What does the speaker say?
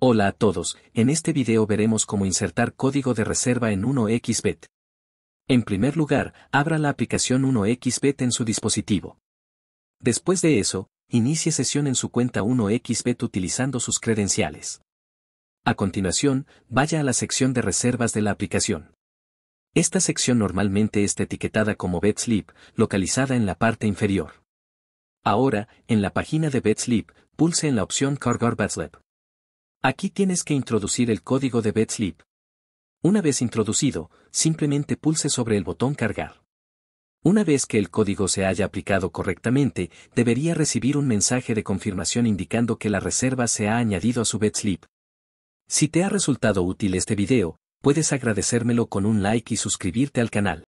Hola a todos, en este video veremos cómo insertar código de reserva en 1xbet. En primer lugar, abra la aplicación 1xbet en su dispositivo. Después de eso, inicie sesión en su cuenta 1xbet utilizando sus credenciales. A continuación, vaya a la sección de reservas de la aplicación. Esta sección normalmente está etiquetada como BetSleep, localizada en la parte inferior. Ahora, en la página de BetSleep, pulse en la opción Cargar BetSleep. Aquí tienes que introducir el código de BetSleep. Una vez introducido, simplemente pulse sobre el botón Cargar. Una vez que el código se haya aplicado correctamente, debería recibir un mensaje de confirmación indicando que la reserva se ha añadido a su BetSleep. Si te ha resultado útil este video, puedes agradecérmelo con un like y suscribirte al canal.